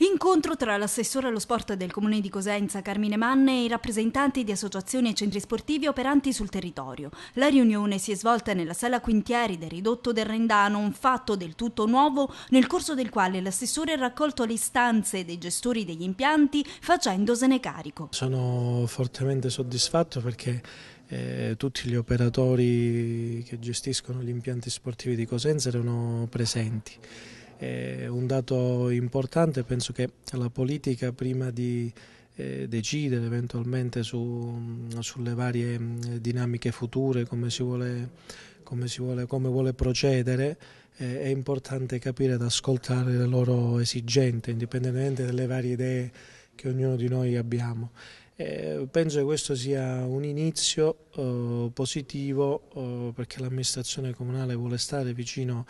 Incontro tra l'assessore allo sport del comune di Cosenza Carmine Manne e i rappresentanti di associazioni e centri sportivi operanti sul territorio. La riunione si è svolta nella sala Quintieri del ridotto del Rendano, un fatto del tutto nuovo nel corso del quale l'assessore ha raccolto le istanze dei gestori degli impianti facendosene carico. Sono fortemente soddisfatto perché eh, tutti gli operatori che gestiscono gli impianti sportivi di Cosenza erano presenti è un dato importante, penso che la politica prima di eh, decidere eventualmente su, mm, sulle varie mm, dinamiche future, come, si vuole, come, si vuole, come vuole procedere, eh, è importante capire ed ascoltare le loro esigenze, indipendentemente dalle varie idee che ognuno di noi abbiamo. Eh, penso che questo sia un inizio eh, positivo eh, perché l'amministrazione comunale vuole stare vicino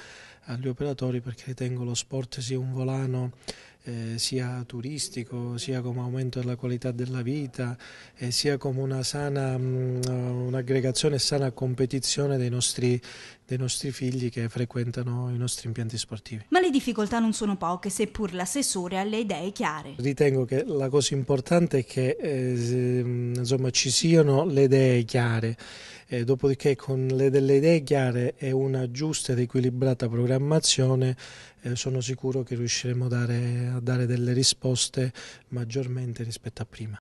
agli operatori perché ritengo lo sport sia un volano eh, sia turistico, sia come aumento della qualità della vita, eh, sia come mm, eh, un'aggregazione un e sana competizione dei nostri, dei nostri figli che frequentano i nostri impianti sportivi. Ma le difficoltà non sono poche, seppur l'assessore ha le idee chiare. Ritengo che la cosa importante è che eh, mm, insomma, ci siano le idee chiare eh, dopodiché con le, delle idee chiare e una giusta ed equilibrata programmazione eh, sono sicuro che riusciremo dare, a dare delle risposte maggiormente rispetto a prima.